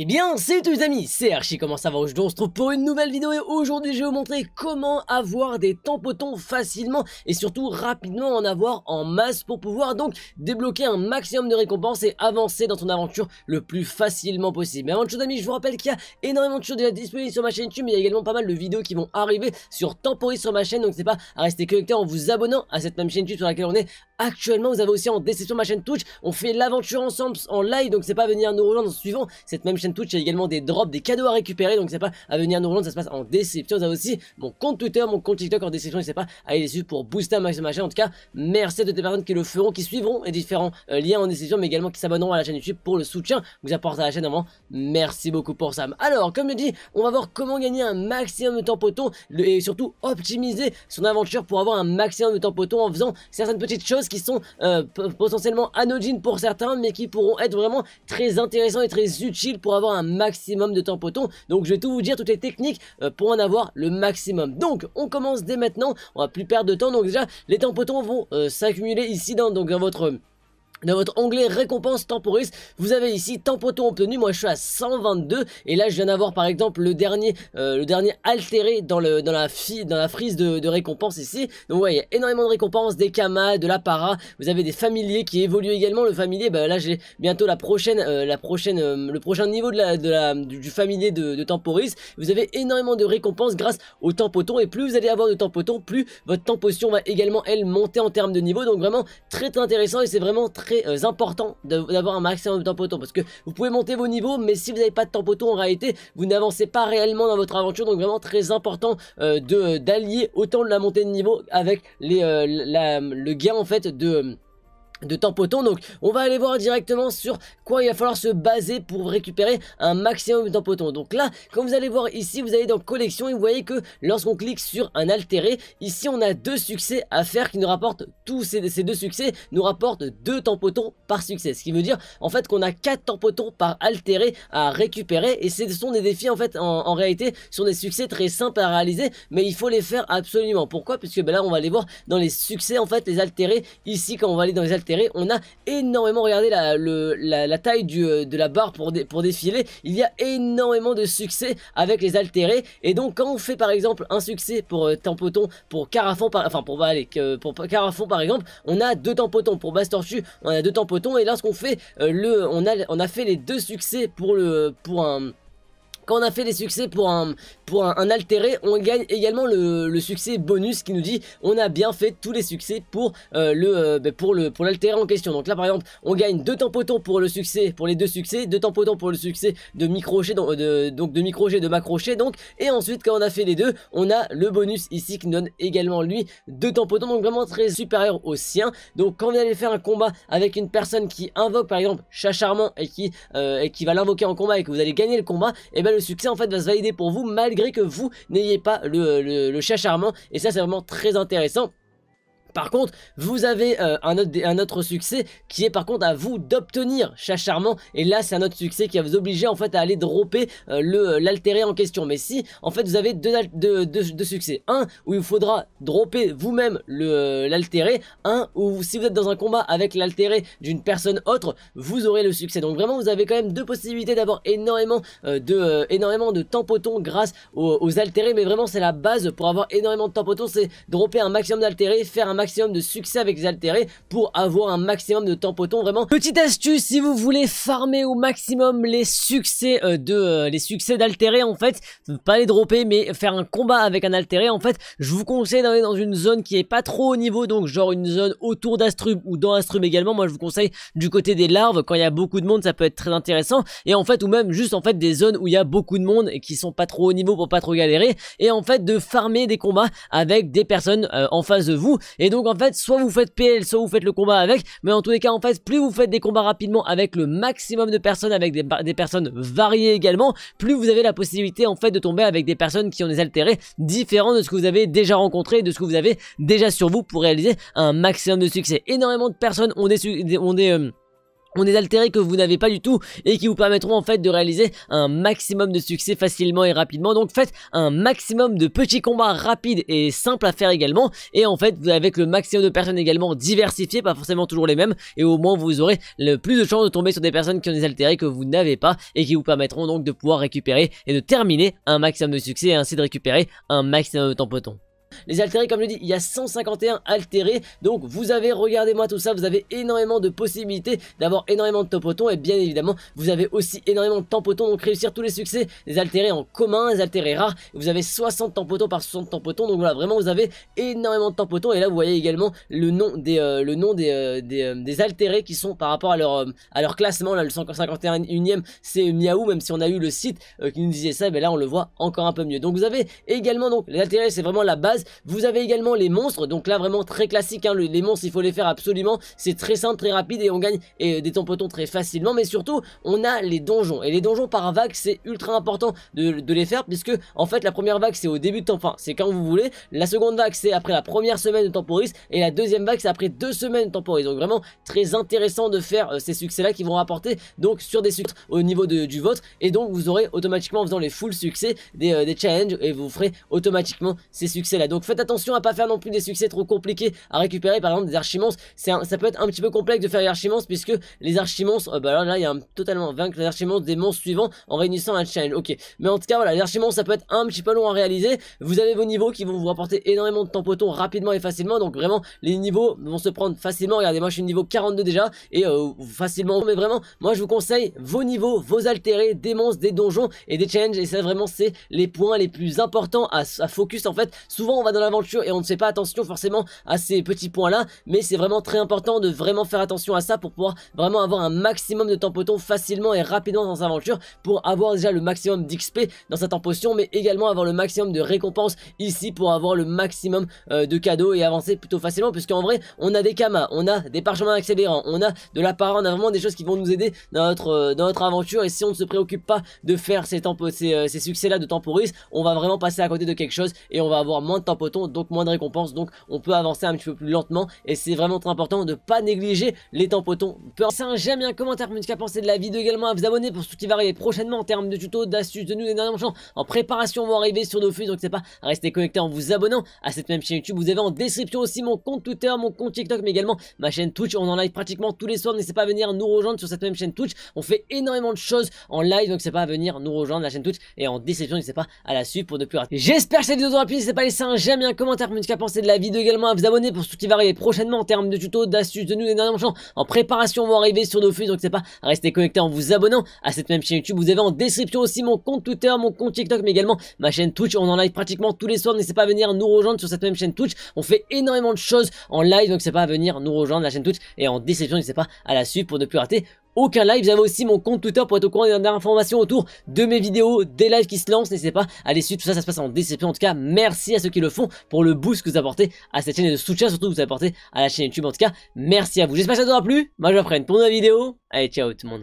Et eh bien, salut tous les amis, c'est Archie, comment ça va Aujourd'hui on se trouve pour une nouvelle vidéo et aujourd'hui je vais vous montrer comment avoir des tampotons facilement et surtout rapidement en avoir en masse pour pouvoir donc débloquer un maximum de récompenses et avancer dans ton aventure le plus facilement possible. Mais avant de tout, amis, je vous rappelle qu'il y a énormément de choses déjà disponibles sur ma chaîne YouTube mais il y a également pas mal de vidéos qui vont arriver sur Temporis sur ma chaîne donc c'est pas à rester connecté en vous abonnant à cette même chaîne YouTube sur laquelle on est actuellement. Vous avez aussi en description ma chaîne Twitch, on fait l'aventure ensemble en live donc c'est pas à venir nous rejoindre en suivant cette même chaîne chaîne Twitch, il y a également des drops, des cadeaux à récupérer, donc c'est pas à venir nous rejoindre, ça se passe en déception Vous avez aussi mon compte Twitter, mon compte TikTok en description, sait pas à aller les suivre pour booster un maximum ma chaîne. En tout cas, merci à toutes les personnes qui le feront, qui suivront et différents euh, liens en déception mais également qui s'abonneront à la chaîne YouTube pour le soutien que vous apportez à la chaîne. Vraiment, merci beaucoup pour ça. Alors, comme je dis, on va voir comment gagner un maximum de temps poton et surtout optimiser son aventure pour avoir un maximum de temps poton en faisant certaines petites choses qui sont euh, potentiellement anodines pour certains, mais qui pourront être vraiment très intéressants et très utiles pour avoir un maximum de tampotons. Donc je vais tout vous dire, toutes les techniques euh, pour en avoir le maximum. Donc on commence dès maintenant, on va plus perdre de temps. Donc déjà, les tampotons vont euh, s'accumuler ici dans, donc, dans votre dans votre onglet récompense temporis, vous avez ici Tempoton obtenu. Moi, je suis à 122 et là, je viens d'avoir par exemple le dernier, euh, le dernier altéré dans le dans la dans la frise de, récompense ici. Donc, vous voyez, énormément de récompenses, des kamas, de la para. Vous avez des familiers qui évoluent également. Le familier, bah, là, j'ai bientôt la prochaine, euh, la prochaine, euh, le prochain niveau de la, du, familier de, temporis. Vous avez énormément de récompenses grâce au Tempoton et plus vous allez avoir de Tempoton plus votre temps va également elle monter en termes de niveau. Donc vraiment très, très intéressant et c'est vraiment très euh, important d'avoir un maximum de temps parce que vous pouvez monter vos niveaux mais si vous n'avez pas de temps en réalité vous n'avancez pas réellement dans votre aventure donc vraiment très important euh, de d'allier autant de la montée de niveau avec les, euh, le gain en fait de de temps Donc on va aller voir directement sur quoi il va falloir se baser pour récupérer un maximum de temps Donc là, comme vous allez voir ici, vous allez dans collection et vous voyez que lorsqu'on clique sur un altéré, ici on a deux succès à faire qui nous rapportent tous ces, deux succès, nous rapportent deux temps par succès. Ce qui veut dire en fait qu'on a quatre temps par altéré à récupérer et ce sont des défis en fait en, réalité sont des succès très simples à réaliser mais il faut les faire absolument. Pourquoi Puisque ben là on va aller voir dans les succès en fait les altérés ici quand on va aller dans les altérés on a énormément, regardé la, taille euh, de la barre pour, défiler. Il y a énormément de succès avec les altérés. Et donc quand on fait par exemple un succès pour euh, Tempoton, pour Carafon, par, enfin pour, pour Carafon par exemple, on a deux Tempotons. Pour Bastorchu, on a deux Tempotons. Et lorsqu'on fait euh, le, on a, on a fait les deux succès pour le, pour un quand on a fait les succès pour un, pour un, altéré, on gagne également le, succès bonus qui nous dit on a bien fait tous les succès pour euh, le euh, ben, pour le pour l'altéré en question. Donc là par exemple, on gagne deux tampotons pour le succès, pour les deux succès, deux tampotons pour le succès de microchet donc de, donc de microchet donc et ensuite quand on a fait les deux, on a le bonus ici qui nous donne également lui deux tampotons donc vraiment très supérieur au sien. Donc quand vous allez faire un combat avec une personne qui invoque par exemple chat charmant et qui euh, qui va l'invoquer en combat et que vous allez gagner le combat, et eh ben le succès en fait va se valider pour vous malgré que vous n'ayez pas le, le chat charmant et ça c'est vraiment très intéressant. Par contre, vous avez euh, un, autre, succès qui est par contre à vous d'obtenir chat charmant. Et là, c'est un autre succès qui va vous obliger en fait à aller dropper euh, euh, l'altéré en question. Mais si, en fait, vous avez deux, succès. Un où il faudra dropper vous-même l'altéré. Un où si vous êtes dans un combat avec l'altéré d'une personne autre, vous aurez le succès. Donc vraiment, vous avez quand même deux possibilités d'avoir énormément, de énormément de tampotons grâce aux, altérés. Mais vraiment, c'est la base pour avoir énormément de tampotons. C'est dropper un maximum d'altérés, faire un maximum maximum de succès avec les altérés pour avoir un maximum de tampotons vraiment. Petite astuce, si vous voulez farmer au maximum les succès euh, de euh, les succès d'altérés en fait, pas les dropper mais faire un combat avec un altéré en fait, je vous conseille d'aller dans une zone qui est pas trop au niveau donc genre une zone autour d'astrum ou dans astrum également, moi je vous conseille du côté des larves quand il y a beaucoup de monde, ça peut être très intéressant et en fait ou même juste en fait des zones où il y a beaucoup de monde et qui sont pas trop au niveau pour pas trop galérer et en fait de farmer des combats avec des personnes euh, en face de vous et donc donc en fait, soit vous faites PL, soit vous faites le combat avec. Mais en tous les cas, en fait, plus vous faites des combats rapidement avec le maximum de personnes, avec des, personnes variées également, plus vous avez la possibilité en fait de tomber avec des personnes qui ont des altérés différents de ce que vous avez déjà rencontré, de ce que vous avez déjà sur vous pour réaliser un maximum de succès. Énormément de personnes ont des... Ont des euh, on des altérés que vous n'avez pas du tout et qui vous permettront en fait de réaliser un maximum de succès facilement et rapidement. Donc faites un maximum de petits combats rapides et simples à faire également et en fait vous avec le maximum de personnes également diversifiées, pas forcément toujours les mêmes et au moins vous aurez le plus de chances de tomber sur des personnes qui ont des altérés que vous n'avez pas et qui vous permettront donc de pouvoir récupérer et de terminer un maximum de succès et ainsi de récupérer un maximum de temps les altérés, comme je dis, il y a 151 altérés. Donc vous avez, regardez-moi tout ça, vous avez énormément de possibilités d'avoir énormément de topotons Et bien évidemment, vous avez aussi énormément de tampotons. Donc réussir tous les succès des altérés en commun, Les altérés rares. Vous avez 60 tampotons par 60 tampotons. Donc voilà, vraiment, vous avez énormément de tampotons. Et là, vous voyez également le nom des, euh, le nom des, euh, euh, altérés qui sont par rapport à leur, à leur classement. Là, le 151e, c'est Miaou, même si on a eu le site qui nous disait ça. Mais là, on le voit encore un peu mieux. Donc vous avez également donc les altérés, c'est vraiment la base. Vous avez également les monstres, donc là vraiment très classique, hein, les monstres il faut les faire absolument, c'est très simple, très rapide et on gagne euh, des tampotons très facilement, mais surtout on a les donjons, et les donjons par vague c'est ultra important de, les faire, puisque en fait la première vague c'est au début de temps, enfin c'est quand vous voulez, la seconde vague c'est après la première semaine de temporis, et la deuxième vague c'est après deux semaines de temporis, donc vraiment très intéressant de faire euh, ces succès là qui vont rapporter donc sur des sucres au niveau du vôtre, et donc vous aurez automatiquement en faisant les full succès des, euh, challenges, et vous ferez automatiquement ces succès là. Donc faites attention à pas faire non plus des succès trop compliqués à récupérer. Par exemple, des archimons, ça peut être un petit peu complexe de faire les archimons puisque les archimons, euh, bah là, là, il y a totalement vaincre les archimons des monstres suivants en réunissant un challenge. Ok, mais en tout cas, voilà, les archimons, ça peut être un petit peu long à réaliser. Vous avez vos niveaux qui vont vous rapporter énormément de tampotons rapidement et facilement. Donc vraiment, les niveaux vont se prendre facilement. Regardez, moi, je suis niveau 42 déjà et euh, facilement. Mais vraiment, moi, je vous conseille vos niveaux, vos altérés, des monstres, des donjons et des challenges. Et ça, vraiment, c'est les points les plus importants à, à focus en fait. Souvent, va dans l'aventure et on ne fait pas attention forcément à ces petits points là, mais c'est vraiment très important de vraiment faire attention à ça pour pouvoir vraiment avoir un maximum de Tempotons facilement et rapidement dans sa aventure pour avoir déjà le maximum d'XP dans sa Tempotion mais également avoir le maximum de récompenses ici pour avoir le maximum euh, de cadeaux et avancer plutôt facilement, puisqu'en vrai, on a des kamas, on a des parchemins accélérants, on a de la on a vraiment des choses qui vont nous aider dans notre, euh, dans notre aventure, et si on ne se préoccupe pas de faire ces, euh, ces succès-là de Temporis, on va vraiment passer à côté de quelque chose et on va avoir moins de temps potons donc moins de récompenses, donc on peut avancer un petit peu plus lentement, et c'est vraiment très important de pas négliger les temps potons. C'est un j'aime bien un commentaire, mais qu'à penser de la vidéo également, à vous abonner pour ce qui va arriver prochainement en termes de tutos, d'astuces, de nous, des en préparation vont arriver sur nos fuse donc c'est pas rester connecté en vous abonnant à cette même chaîne YouTube, vous avez en description aussi mon compte Twitter, mon compte TikTok, mais également ma chaîne Twitch, on en live pratiquement tous les soirs, n'hésitez pas à venir nous rejoindre sur cette même chaîne Twitch, on fait énormément de choses en live, donc c'est pas à venir nous rejoindre la chaîne Twitch, et en description, n'hésitez pas à la suivre pour ne plus rater. J'espère que cette vidéo vous aura plu, c'est pas j'aime bien un commentaire pour me dire pensé de la vidéo également, à vous abonner pour ce qui va arriver prochainement en termes de tutos, d'astuces, de nous, des en préparation vont arriver sur nos flux, donc c'est pas à rester connecté en vous abonnant à cette même chaîne YouTube. Vous avez en description aussi mon compte Twitter, mon compte TikTok, mais également ma chaîne Twitch. On en live pratiquement tous les soirs, n'hésitez pas à venir nous rejoindre sur cette même chaîne Twitch. On fait énormément de choses en live, donc c'est pas à venir nous rejoindre la chaîne Twitch et en description, n'hésitez pas à la suivre pour ne plus rater aucun live. J'avais aussi mon compte Twitter pour être au courant des dernières informations autour de mes vidéos, des lives qui se lancent. N'hésitez pas à aller suivre. Tout ça, ça se passe en DCP, En tout cas, merci à ceux qui le font pour le boost que vous apportez à cette chaîne et le soutien surtout que vous apportez à la chaîne YouTube. En tout cas, merci à vous. J'espère que ça vous aura plu. Moi, je vous pour une nouvelle vidéo. Allez, ciao tout le monde.